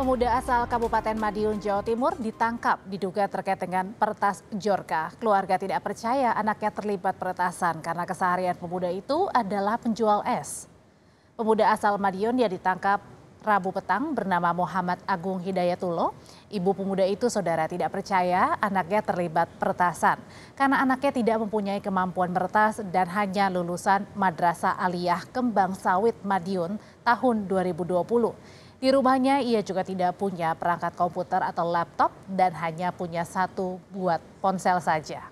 Pemuda asal Kabupaten Madiun, Jawa Timur ditangkap diduga terkait dengan peretas Jorka. Keluarga tidak percaya anaknya terlibat peretasan karena keseharian pemuda itu adalah penjual es. Pemuda asal Madiun yang ditangkap Rabu petang bernama Muhammad Agung Hidayatulo. Ibu pemuda itu saudara tidak percaya anaknya terlibat peretasan karena anaknya tidak mempunyai kemampuan meretas dan hanya lulusan Madrasah Aliyah Kembang Sawit Madiun tahun 2020. Di rumahnya ia juga tidak punya perangkat komputer atau laptop dan hanya punya satu buat ponsel saja. Ya.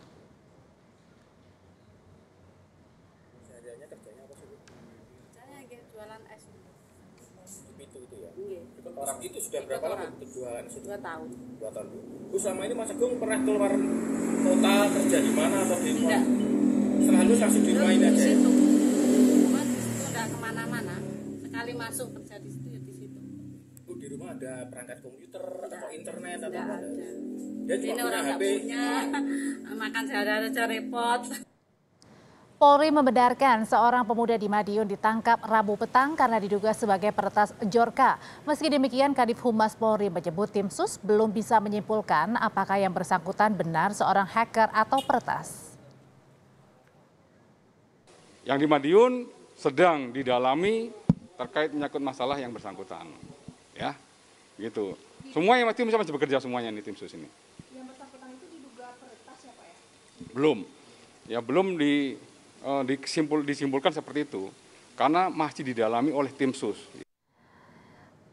Ya. orang itu sudah berapa lama berjualan? dua tahun dua tahun bu ini mas Agung pernah keluar kota kerja di mana atau di mana? selalu langsung di rumah ini aja di situ cuma kemana-mana sekali masuk kerja di situ ada perangkat komputer tidak, atau internet atau atau ada. ada. Dia Ini orang HP. Punya, makan sehari-hari aja repot. Polri membenarkan seorang pemuda di Madiun ditangkap Rabu petang karena diduga sebagai peretas Jorka. Meski demikian, Kadif Humas Polri menyebut tim sus belum bisa menyimpulkan apakah yang bersangkutan benar seorang hacker atau peretas. Yang di Madiun sedang didalami terkait menyangkut masalah yang bersangkutan. Ya, gitu. Semua yang tim masih bekerja semuanya nih tim sus ini. Yang bersangkutan itu diduga peretas ya Pak ya? Belum. Ya belum di, uh, disimpul, disimpulkan seperti itu. Karena masih didalami oleh tim sus.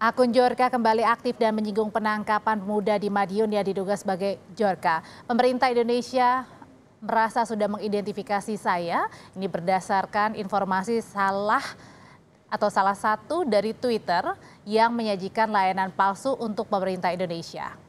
Akun Jorka kembali aktif dan menyinggung penangkapan pemuda di Madiun yang diduga sebagai Jorka. Pemerintah Indonesia merasa sudah mengidentifikasi saya. Ini berdasarkan informasi salah atau salah satu dari Twitter yang menyajikan layanan palsu untuk pemerintah Indonesia.